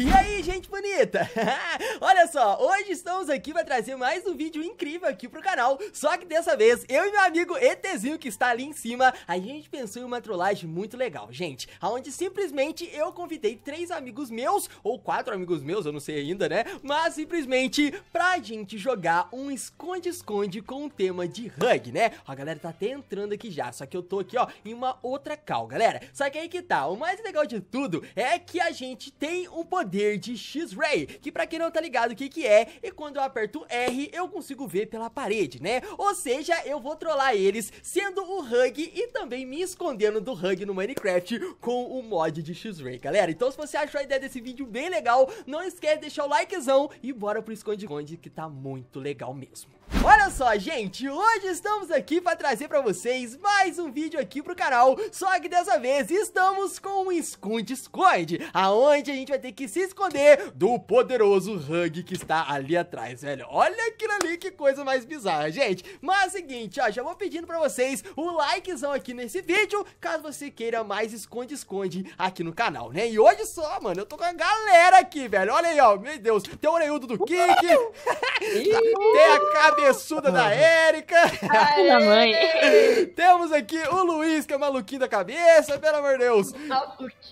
E aí, gente bonita? Olha só, hoje estamos aqui para trazer mais um vídeo incrível aqui pro canal, só que dessa vez eu e meu amigo ETzinho que está ali em cima, a gente pensou em uma trollagem muito legal, gente, aonde simplesmente eu convidei três amigos meus, ou quatro amigos meus, eu não sei ainda, né, mas simplesmente pra gente jogar um esconde-esconde com o tema de rug, né? Ó, a galera tá até entrando aqui já, só que eu tô aqui, ó, em uma outra cal, galera. Só que aí que tá, o mais legal de tudo é que a gente tem um poder poder de X-Ray, que pra quem não tá ligado o que que é, e quando eu aperto R, eu consigo ver pela parede, né? Ou seja, eu vou trollar eles sendo o Hug e também me escondendo do Hug no Minecraft com o mod de X-Ray, galera. Então se você achou a ideia desse vídeo bem legal, não esquece de deixar o likezão e bora pro esconde-esconde que tá muito legal mesmo. Olha só, gente, hoje estamos aqui para trazer para vocês mais um vídeo aqui pro canal, só que dessa vez estamos com um esconde-esconde, aonde a gente vai ter que se esconder do poderoso Hug que está ali atrás, velho. Olha aquilo ali, que coisa mais bizarra, gente. Mas é o seguinte, ó, já vou pedindo para vocês o likezão aqui nesse vídeo, caso você queira mais esconde-esconde aqui no canal, né? E hoje só, mano, eu tô com a galera aqui, velho. Olha aí, ó, meu Deus, tem o Oreildo do Kik, tem a Cab cabeçuda da Érica. da mãe. Temos aqui o Luiz, que é o maluquinho da cabeça, pelo amor de Deus.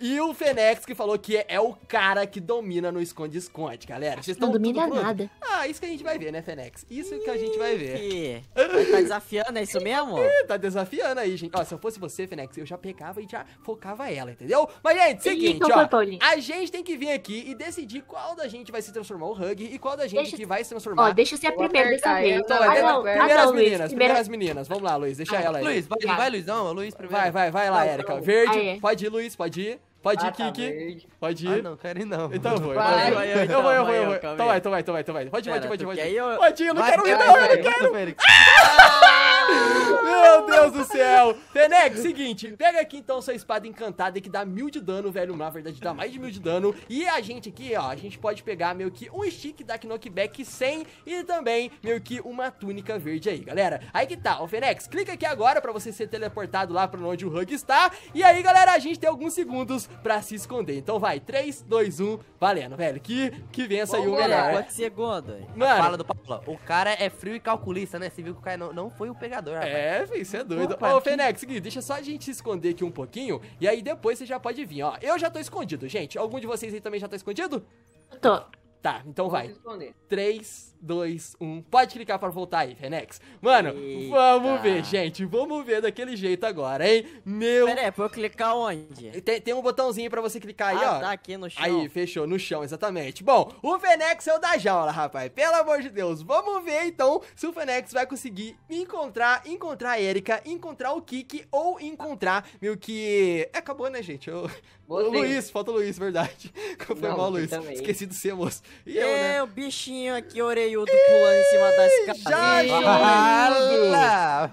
E o Fenex, que falou que é, o cara que domina no esconde-esconde, galera. Vocês Não domina nada. Ah, isso que a gente vai ver, né, Fenex? Isso que a gente vai ver. tá desafiando, é isso mesmo? tá desafiando aí, gente. Ó, se eu fosse você, Fenex, eu já pegava e já focava ela, entendeu? Mas, gente, seguinte, então ó. A gente tem que vir aqui e decidir qual da gente vai se transformar o Hug e qual da gente deixa... que vai se transformar. Ó, deixa eu ser a primeira dessa vez. Luiz. Não, é ah, não. Primeiras ah, não, Luiz. meninas, primeiras meninas. Vamos lá, Luiz, deixa ah, ela aí. Luiz, vai, vai, vai Luizão, Luiz primeiro. Vai, vai, vai lá, Erika. Verde, ah, pode ir, Luiz, pode ir. Pode ir, ah, tá, Kiki. Verde. Pode ah, ir. Ah, não, quero ir não. Então Vai. Vai, vai, então vai, eu vou, eu vou. Então vai, então vai, então vai, então Pode ir, pode ir, pode ir. Pode ir, não quero ir não, eu não quero. Meu Deus do céu! Fenec, seguinte, pega aqui então sua espada encantada que dá mil de dano, velho. Na verdade, dá mais de mil de dano. E a gente aqui, ó, a gente pode pegar meio que um stick da Knockback 100 e também meio que uma túnica verde aí, galera. Aí que tá, o Fenec, clica aqui agora pra você ser teleportado lá pra onde o Hug está. E aí, galera, a gente tem alguns segundos pra se esconder. Então vai, 3, 2, 1, valendo, velho. Que, que vença aí o melhor. Quantos segundos? Mano. Fala do Paulo. O cara é frio e calculista, né? Você viu que o cara não, não foi o é, filho, você é doido. Ô, oh, Fenex, seguinte, deixa só a gente se esconder aqui um pouquinho. E aí depois você já pode vir, ó. Eu já tô escondido, gente. Algum de vocês aí também já tá escondido? Tô. Tá, então vai. Responder. 3, 2, 1. Pode clicar para voltar aí, Fenex. Mano, Eita. vamos ver, gente. Vamos ver daquele jeito agora, hein? Meu. Pera aí, eu clicar onde? Tem, tem um botãozinho para você clicar aí, ah, ó. Tá aqui no chão. Aí, fechou, no chão, exatamente. Bom, o Fenex é o da jaula, rapaz. Pelo amor de Deus. Vamos ver então se o Fenex vai conseguir encontrar, encontrar a Erika, encontrar o Kiki ou encontrar meu que. É, acabou, né, gente? Eu... O Luiz, falta o Luiz, verdade. Foi Não, mal, Luiz. Também. Esqueci do ser, moço. E eu, né? o bichinho aqui, orelhudo, pulando em cima das casas. Já,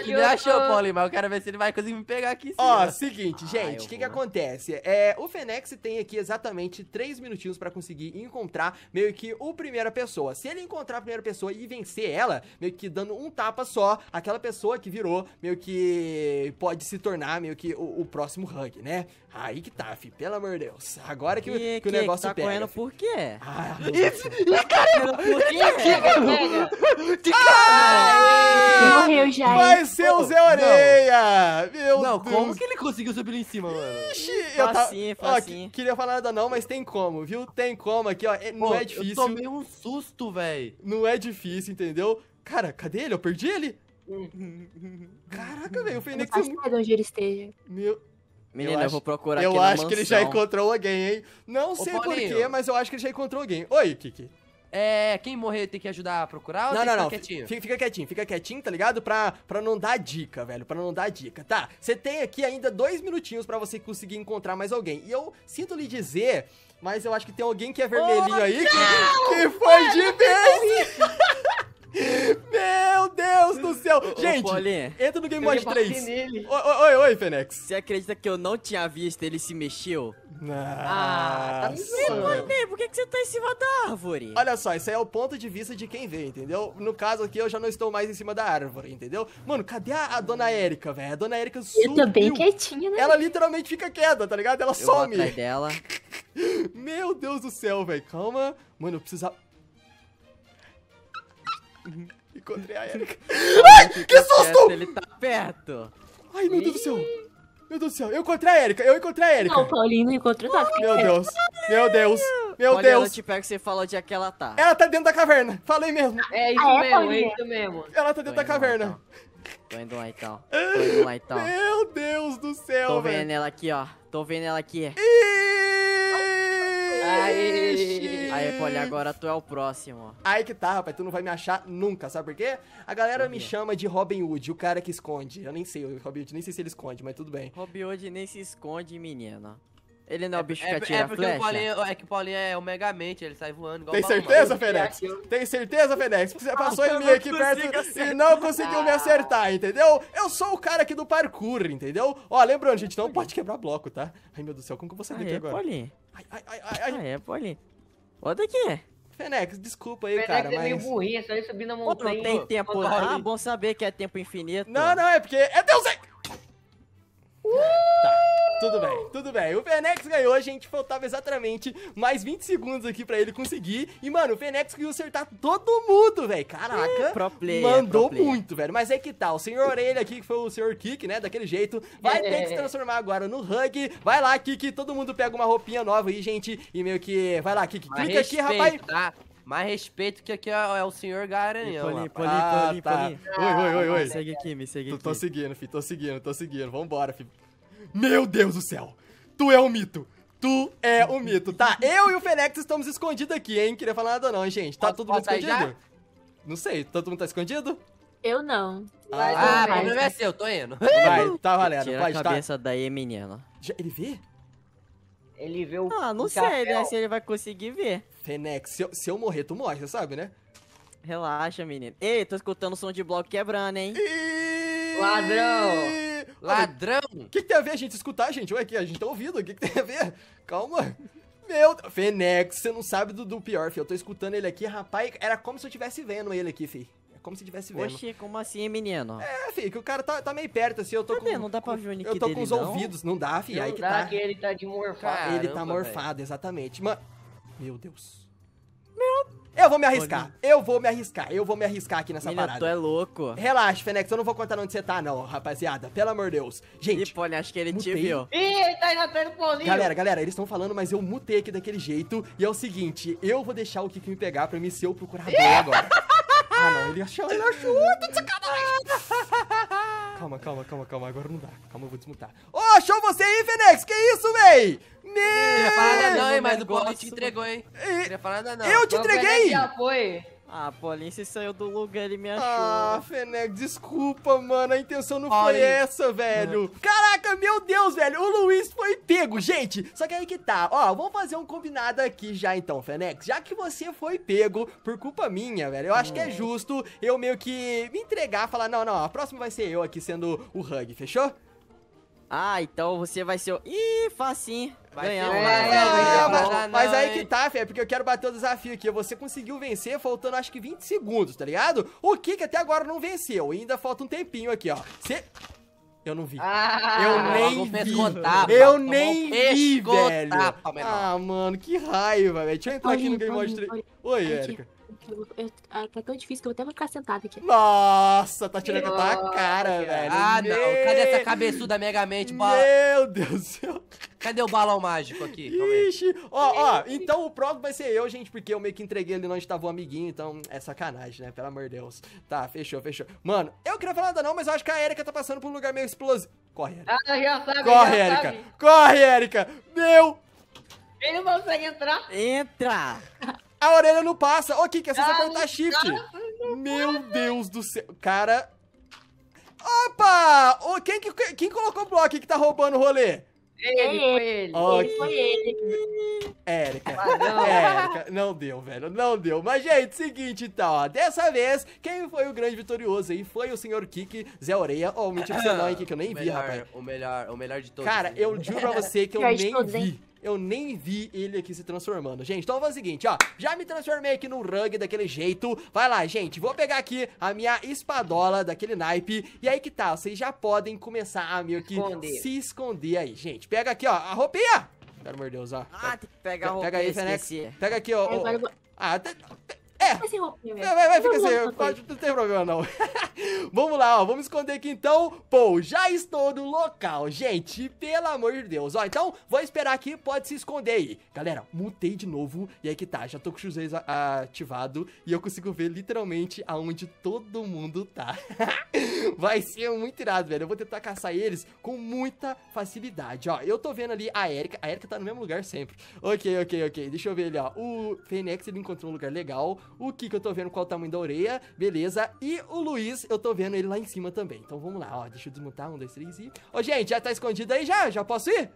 Ele me achou, Paulinho, mas eu quero ver se ele vai conseguir me pegar aqui. Ó, seguinte, gente, o que que acontece? É, o Fenex tem aqui exatamente 3 minutinhos pra conseguir encontrar meio que o primeira pessoa. Se ele encontrar a primeira pessoa e vencer ela, meio que dando um tapa só, aquela pessoa que virou meio que pode se tornar meio que o, o próximo hug, né? Aí que tá, fi, pelo amor de Deus. Agora que, que, que o negócio que tá pega. Correndo fi. por quê? é. Ah, isso, isso, caramba! É isso aqui, é mano! De cara! É Morreu já. Vai ser o Zé Orelha! Meu não, Deus! como que ele conseguiu subir lá em cima, mano? Ixi, eu tava... Facinho, Ó, queria falar nada não, mas tem como, viu? Tem como aqui, ó. Não Pô, é difícil. Eu tomei um susto, velho. Não é difícil, entendeu? Cara, cadê ele? Eu perdi ele? Hum. Caraca, velho, o Fênix Eu não é de onde ele esteja. Meu... Menina, eu, acho, eu vou procurar Eu acho que ele já encontrou alguém, hein? Não Ô, sei porquê, mas eu acho que ele já encontrou alguém. Oi, Kiki. É, quem morrer tem que ajudar a procurar não, ou não, não, quietinho? Fica, fica, quietinho, fica quietinho, tá ligado? Pra, pra não dar dica, velho, pra não dar dica. Tá, você tem aqui ainda dois minutinhos pra você conseguir encontrar mais alguém. E eu sinto lhe dizer, mas eu acho que tem alguém que é vermelhinho oh, aí que, que, foi de vez! Meu Deus do céu! Gente, Paulinha, entra no Game Boy 3. Nele. Oi, oi, oi, Fenex. Você acredita que eu não tinha visto ele se mexeu? Ah, ah tá é. por que, você tá em cima da árvore? Olha só, esse aí é o ponto de vista de quem vê, entendeu? No caso aqui, eu já não estou mais em cima da árvore, entendeu? Mano, cadê a, a dona Érica, velho? A dona Érica sumiu. Eu tô bem quietinha, né? Ela literalmente fica queda, tá ligado? Ela eu some. Vou dela. Meu Deus do céu, velho. Calma. Mano, eu precisava... Uhum. Encontrei a Erika. Ai, que, susto! Ele tá perto. Ai, meu Deus do céu. Meu Deus do céu, eu encontrei a Erika, eu encontrei a Erika. Não, o Paulinho não encontrou nada. Tá? Meu é. Deus, meu Deus, meu Olha, Deus. Ela te pega, você fala onde é que ela tá. Ela tá dentro da caverna, falei mesmo. Ah, é isso ah, é, mesmo, é, isso mesmo. Ela tá dentro da caverna. Então. Tô indo lá então. Tô indo lá então. Meu Deus do céu, velho. Tô vendo ela aqui, ó. Tô vendo ela aqui. Ih! Aí, aí, Poli, agora tu é o próximo. Aí que tá, rapaz, tu não vai me achar nunca, sabe por quê? A galera me chama de Robin Hood, o cara que esconde. Eu nem sei, o Robin Hood, nem sei se ele esconde, mas tudo bem. Robin Hood nem se esconde, menina. Ele não é o é, bicho é, que é atira é, é porque flecha? O Paulinho, é que o Paulinho é o Megamente, ele sai voando igual Tem certeza, Fenex? Tem certeza, Fenex? Você ah, passou ah, em mim aqui perto acertar. e não conseguiu me acertar, entendeu? Eu sou o cara aqui do parkour, entendeu? Ó, lembrando, gente, não pode quebrar bloco, tá? Ai, meu Deus do céu, como que você daqui agora? Paulinho. Ai, ai, ai, ai. ai. é, Paulinho. Ó daqui. Fenex, desculpa aí, Fenex cara, é mas... Fenex é meio burrinho, só ele subir na montanha. Pô, não tem tempo. Ah, bom saber que é tempo infinito. Não, não, é porque... É Deus é... Uh! Tá. Tudo bem, tudo bem. O Fenex ganhou, gente. Faltava exatamente mais 20 segundos aqui pra ele conseguir. E, mano, o Fenex conseguiu acertar todo mundo, velho. Caraca. Pro player, mandou pro muito, velho. Mas é que tal? Tá, o senhor Orelha aqui, que foi o senhor Kick, né? Daquele jeito. Vai é. ter que se transformar agora no Hug. Vai lá, Kick. Todo mundo pega uma roupinha nova aí, gente. E meio que... Vai lá, Kick. Clica respeito, aqui, rapaz. Tá? Mais respeito que aqui é, é, o senhor Garanhão. Poli, poli, ah, poli, tá. poli. Oi, oi, oi, ah, oi. Segue aqui, me segue aqui. Tô, seguindo, fi, tô seguindo, tô seguindo. Vambora, fi. Meu Deus do céu! Tu é um mito! Tu é um mito, tá? Eu e o Fenex estamos escondidos aqui, hein? Queria falar nada não, gente. Tá todo mundo escondido? Não sei, tá todo mundo tá escondido? Eu não. Ah, vai, ah, o problema é seu, tô indo. Vai, tá valendo. Tira vai, a tá. cabeça tá... daí, menino. Já, ele vê? Ele vê o Ah, não o sei, né, se ele vai conseguir ver. Fenex, se eu, se eu morrer, tu morre, você sabe, né? Relaxa, menino. Ei, tô escutando o som de bloco quebrando, hein? E... Ladrão! Ladrão! O que, que, tem a ver a gente escutar, gente? Ué, aqui a gente tá ouvindo, o que, que tem a ver? Calma. Meu Deus. Fenex, você não sabe do, do pior, fi. Eu tô escutando ele aqui, rapaz. Era como se eu estivesse vendo ele aqui, fi. É como se estivesse vendo. Oxi, como assim, menino? É, fi, que o cara tá, tá meio perto, assim. Eu tô tá com. não dá pra ver o nick Eu tô dele, com os não? ouvidos, não dá, fi. Não aí que dá tá. que ele tá de morfado. ele tá morfado, véio. exatamente. Mano. Meu Deus. Meu Deus. Eu vou me arriscar. Eu vou me arriscar. Eu vou me arriscar aqui nessa Menino, parada. tu é louco. Relaxa, Fenex. Eu não vou contar onde você tá, não, rapaziada. Pelo amor de Deus. Gente. Ih, Poli, acho que ele mutei. te viu. Ih, ele tá indo atrás do Paulinho. Galera, galera, eles estão falando, mas eu mutei aqui daquele jeito. E é o seguinte, eu vou deixar o Kiki me pegar pra mim ser o procurador agora. ah, não. Ele achou. Ele achou. Tô de sacanagem calma, calma, calma, calma. Agora não dá. Calma, eu vou desmutar. Ô, oh, achou você aí, Fenex! Que isso, véi? Me... Não ia falar nada não, hein, mas o Paulo te entregou, hein? Não ia falar nada não. Eu te entreguei! Já foi. Ah, Paulinho, você saiu do lugar, e me achou. Ah, Fenex, desculpa, mano. A intenção não foi essa, velho. Caraca, meu Deus, velho. O Luiz foi pego, gente. Só que aí que tá. Ó, vamos fazer um combinado aqui já, então, Fenex. Já que você foi pego por culpa minha, velho, eu acho hum. que é hum. justo eu meio que me entregar, falar, não, não, a próxima vai ser eu aqui sendo o Hug, fechou? Ah, então você vai ser o. Ih, facinho. Vai ganhar, é, é, mas, mas aí que tá, fé, porque eu quero bater o desafio aqui. Você conseguiu vencer faltando acho que 20 segundos, tá ligado? O que que até agora não venceu. E ainda falta um tempinho aqui, ó. Você. Eu não vi. Ah, eu nem vi. Tapa, eu nem vi, velho. Tapa, ah, mano, que raiva, velho. Deixa eu entrar aqui no Game Mode 3. Oi, Oi Erika tá tão difícil que eu até vou ficar sentado aqui. Nossa, tá tirando da oh, cara, velho. Ah, não. Cadê essa cabeçuda megamente? Meu Deus do céu. Cadê o balão mágico aqui? Ixi. Ó, ó, então o próximo vai ser eu, gente, porque eu meio que entreguei ali onde tava o amiguinho, então é sacanagem, né? Pelo amor de Deus. Tá, fechou, fechou. Mano, eu queria falar nada não, mas eu acho que a Erika tá passando por um lugar meio explosivo. Corre, Erika. Ah, já sabe, Corre, já Erika. Sabe. Corre, Erika. Meu... Ele não consegue entrar. Entra. A orelha não passa. Ô, Kiki, é só você apertar shift. Meu Deus do céu. Cara... Opa! Ô, quem, que, quem colocou o bloco que tá roubando o rolê? Ele, foi ele. ele foi ele. Érica. Érica, não deu, velho. Não deu. Mas, gente, seguinte, então, ó. Dessa vez, quem foi o grande vitorioso aí foi o senhor Kiki Zé Oreia. Ó, oh, mentira pra você não, hein, Kiki, eu nem o vi, melhor, rapaz. O melhor, o melhor de todos. Cara, eu juro pra você que eu nem vi eu nem vi ele aqui se transformando. Gente, então vamos o seguinte, ó. Já me transformei aqui no rug daquele jeito. Vai lá, gente. Vou pegar aqui a minha espadola daquele naipe. E aí que tal? Tá, vocês já podem começar a meio que esconder. se esconder aí, gente. Pega aqui, ó, a roupinha. Pelo amor de Deus, ó. Ah, tem que pegar a roupinha. Pega aí, Fenex. Pega aqui, ó. É, ah, até... É. sem roupinha Vai, vai, fica sem assim, pode, Não tem problema, não. vamos lá, ó. Vamos esconder aqui então. Pô, já estou no local, gente. Pelo amor de Deus. Ó, então, vou esperar aqui. Pode se esconder aí. Galera, mutei de novo. E aí que tá. Já tô com o Shuzei ativado. E eu consigo ver literalmente aonde todo mundo tá. vai ser muito irado, velho. Eu vou tentar caçar eles com muita facilidade. Ó, eu tô vendo ali a Erika. A Erika tá no mesmo lugar sempre. Ok, ok, ok. Deixa eu ver ali, ó. O Fênix, ele encontrou um lugar legal o que eu tô vendo qual o tamanho da orelha, beleza. E o Luiz, eu tô vendo ele lá em cima também. Então vamos lá, ó, deixa eu desmontar, um, dois, três e... Ô, gente, já tá escondido aí já? Já posso ir?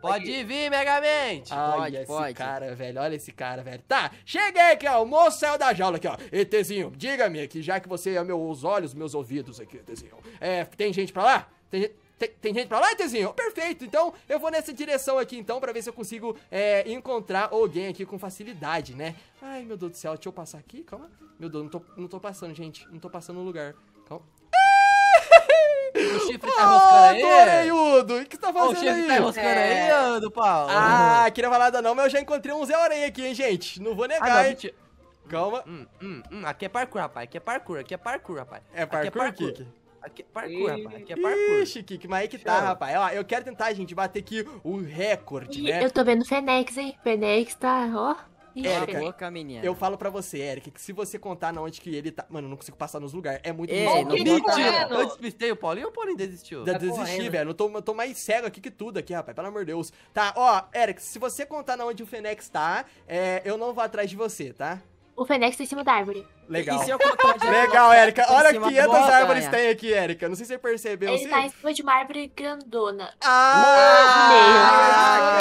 Pode Aqui. vir, Megamente! olha pode. esse cara, velho. Olha esse cara, velho. Tá, cheguei aqui, ó. O moço saiu da jaula aqui, ó. ETzinho, diga-me aqui, já que você é meus olhos, meus ouvidos aqui, ETzinho. É, tem gente pra lá? Tem gente... Tem, tem gente pra lá, Tezinho? Perfeito, então eu vou nessa direção aqui então pra ver se eu consigo é, encontrar alguém aqui com facilidade, né? Ai, meu Deus do céu, deixa eu passar aqui, calma. Meu Deus, não tô, não tô passando, gente, não tô passando no lugar. Calma. O chifre tá enroscando ah, oh, aí? Adorei, é? O que você tá fazendo o chifre tá aí? tá enroscando é. aí, Udo, Paulo? Ah, queria falar é nada não, mas eu já encontrei um Zé Aranha aqui, hein, gente? Não vou ah, negar, ah, não, hein? Gente... Calma. Hum, hum, hum, aqui é parkour, rapaz. Aqui é parkour, aqui é parkour, rapaz. É parkour, aqui é parkour. Aqui é parkour, e... rapaz. Aqui é parkour. Ixi, que mas aí que tá, rapaz. Ó, eu quero tentar, gente, bater aqui o recorde, né? Eu tô vendo o Fenex, hein? Fenex tá, ó. Érica, louca, menina. eu falo pra você, Eric, que se você contar na onde que ele tá... Mano, eu não consigo passar nos lugares. É muito... Ei, não Mentira! Eu despistei o Paulinho ou o Paulinho desistiu? Já tá desisti, velho. Eu tô, eu tô mais cego aqui que tudo aqui, rapaz. Pelo amor de Deus. Tá, ó, Eric, se você contar na onde o Fenex tá, é, eu não vou atrás de você, tá? o Fenex tá em cima da árvore. Legal. Legal, Érica. Olha quantas árvores tem aqui, Érica. Não sei se você percebeu. Ele sim. tá em cima de uma árvore grandona. Ah!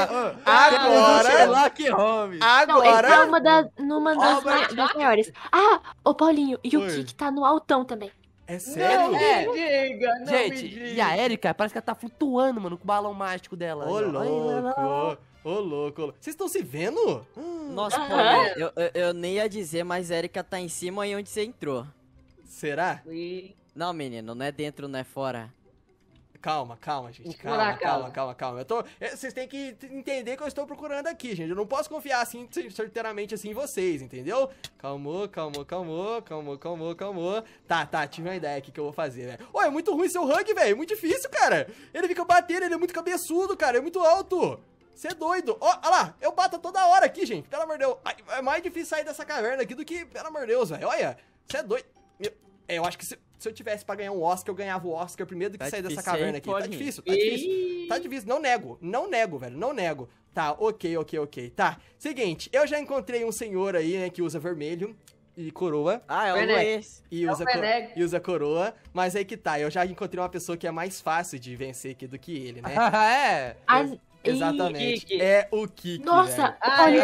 ah, ah agora! Lock Holmes. Agora! Não, ele tá uma da, numa das, das maiores. Ah, ô Paulinho, e o Kik tá no altão também. É sério? Não é, me diga, não Gente, e a Erika parece que ela tá flutuando, mano, com o balão mágico dela. Ô, louco. Ó. Ô, louco. Vocês estão se vendo? Ah. Nossa, uhum. pô, eu, eu, eu, nem ia dizer, mas Erika tá em cima aí onde você entrou. Será? Não, menino, não é dentro, não é fora. Calma, calma, gente. Calma, calma, calma, calma, calma. Eu tô. É, vocês têm que entender que eu estou procurando aqui, gente. Eu não posso confiar assim, certeiramente assim em vocês, entendeu? Calmou, calmou, calmou, calmou, calmou, calmou. Tá, tá, tive uma ideia aqui que eu vou fazer, Né? Ô, é muito ruim seu rug, velho. É muito difícil, cara. Ele fica batendo, ele é muito cabeçudo, cara. É muito alto. Você é doido. Ó, oh, olha lá, eu bato toda hora aqui, gente. Pelo amor de Deus. É mais difícil sair dessa caverna aqui do que... Pelo amor de Deus, velho. Olha, você é doido. é, eu acho que se, se, eu tivesse pra ganhar um Oscar, eu ganhava o Oscar primeiro do que tá sair difícil, dessa caverna aqui. Tá ir. difícil, tá difícil. Tá difícil, não nego. Não nego, velho, não nego. Tá, ok, ok, ok. Tá, seguinte, eu já encontrei um senhor aí, né, que usa vermelho e coroa. Ah, é o E é usa, é e usa coroa. Mas aí que tá, eu já encontrei uma pessoa que é mais fácil de vencer aqui do que ele, né? é. As... Eu... Exatamente. Kiki. É o Kiki. Nossa, olha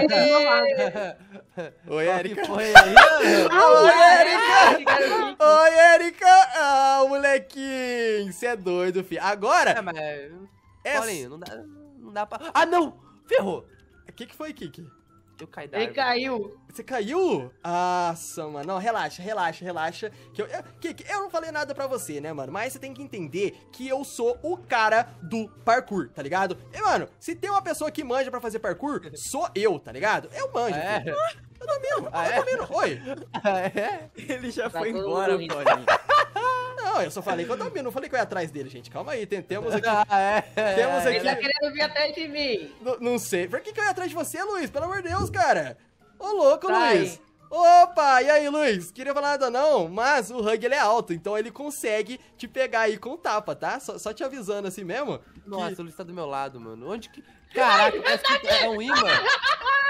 Oi, Erika. Oi, Erika. Oi, Erika. Ah, molequinho. Você é doido, fi. Agora. É, mas. É... Paulinho, não dá, não dá pra. Ah, não! Ferrou! O que, que foi, Kiki? Eu caí da Ele árvore. caiu. Você caiu? Nossa, ah, mano. Não, relaxa, relaxa, relaxa. Que eu, que, que eu não falei nada pra você, né, mano? Mas você tem que entender que eu sou o cara do parkour, tá ligado? E, mano, se tem uma pessoa que manja pra fazer parkour, sou eu, tá ligado? Eu manjo. É. Ah, eu domino, ah, eu é? domino. Oi. Ah, é? Ele já tá foi embora, Paulinho. Não, eu só falei que eu dormia, não falei que eu ia atrás dele, gente. Calma aí, tem, temos aqui. ah, é, é, temos é. aqui. Ele tá querendo vir atrás de mim. N não sei. Por que, que eu ia atrás de você, Luiz? Pelo amor de Deus, cara. Ô, louco, Sai. Tá Luiz. Opa, e aí, Luiz? Queria falar nada não, mas o Hug ele é alto, então ele consegue te pegar aí com tapa, tá? Só, só te avisando assim mesmo. Nossa, que... o Luiz tá do meu lado, mano. Onde que Caraca, parece que é um imã.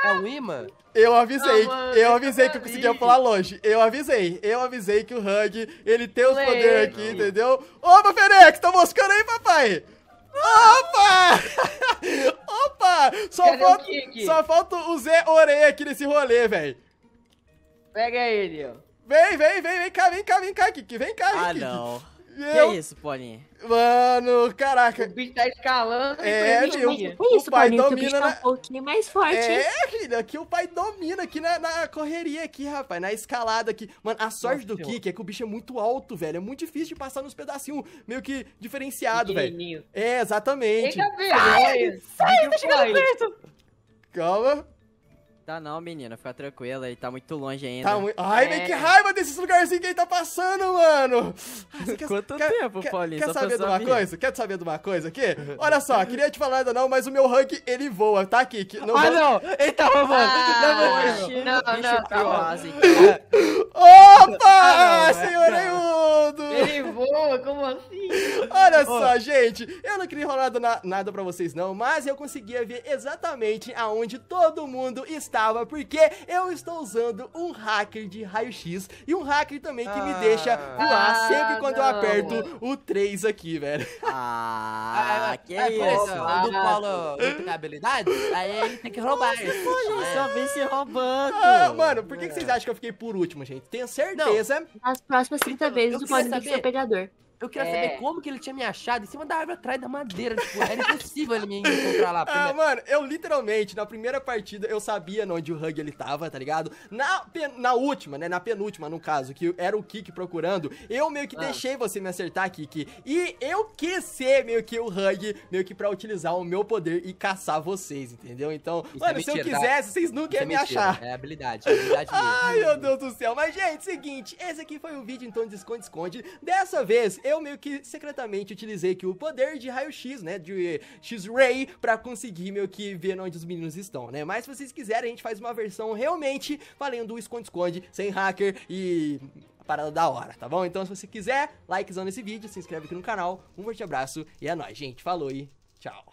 É um imã? Eu avisei, ah, não, eu avisei que eu conseguia pular longe. Eu avisei, eu avisei que o Hug, ele tem os poderes aqui, entendeu? Ô, meu Fenex, tá moscando aí, papai? Opa! Opa! Só Cadê falta, só falta o Zé Orei aqui nesse rolê, velho. Pega ele, ó. Vem, vem, vem, vem cá, vem cá, vem cá, Kiki. Vem cá, Ah, não que eu... é isso, Paulinho? Mano, caraca. O bicho tá escalando. É, e eu, o, isso, o pai Paulinho, domina. Tá na... Tá um pouquinho mais forte. É, filho, aqui o pai domina aqui na, na, correria aqui, rapaz, na escalada aqui. Mano, a sorte Nossa, do Kiki é que o bicho é muito alto, velho. É muito difícil de passar nos pedacinhos meio que diferenciado, velho. É, exatamente. Chega, velho. sai, sai tá chegando perto. Calma. Tá não, menina, fica tranquila, ele tá muito longe ainda. Tá muito... Ai, é... que raiva desses lugarzinhos que ele tá passando, mano! Ai, ah, quer... Quanto quer... tempo, quer... Paulinho? Quer saber de uma minha. coisa? Quer saber de uma coisa aqui? Olha só, queria te falar ainda não, mas o meu rank, ele voa, tá, Kiki? Não ah, vou... não! Ele tá roubando! Ah, não, não, não, não, não, quase. Tá Opa! Ah, não, senhor Eudo! Ele voa, como assim? Olha oh. só, gente, eu não queria enrolar na... nada pra vocês não, mas eu conseguia ver exatamente aonde todo mundo está estava, porque eu estou usando um hacker de raio-x e um hacker também que ah, me deixa voar ah, sempre quando não. eu aperto o 3 aqui, velho. Ah, ah que é, isso. O do Paulo não tem habilidade, aí ele tem que roubar. Nossa, é. só vem se roubando. Ah, ah mano, por que, que, é. vocês acham que eu fiquei por último, gente? Tenho certeza. Não. As próximas 30 então, vezes o Paulo tem que ser pegador. Eu queria é. saber como que ele tinha me achado em cima da árvore atrás da madeira. Tipo, era impossível ele me encontrar lá. Ah, mano, eu literalmente, na primeira partida, eu sabia onde o Hug ele tava, tá ligado? Na, na última, né? Na penúltima, no caso, que era o Kik procurando, eu meio que ah. deixei você me acertar, Kik. E eu quis ser meio que o Hug, meio que pra utilizar o meu poder e caçar vocês, entendeu? Então, Isso é mano, é mentira, se eu tá? quisesse, tá? vocês nunca é iam é me achar. É habilidade, é habilidade mesmo. Ai, meu Deus do céu. Mas, gente, seguinte, esse aqui foi o vídeo, então, de Esconde-Esconde. Dessa vez, eu eu meio que secretamente utilizei aqui o poder de raio-x, né, de X-Ray, pra conseguir meio que ver onde os meninos estão, né. Mas se vocês quiserem, a gente faz uma versão realmente valendo o esconde-esconde, sem hacker e parada da hora, tá bom? Então se você quiser, likezão nesse vídeo, se inscreve aqui no canal, um forte abraço e é nóis, gente. Falou e tchau.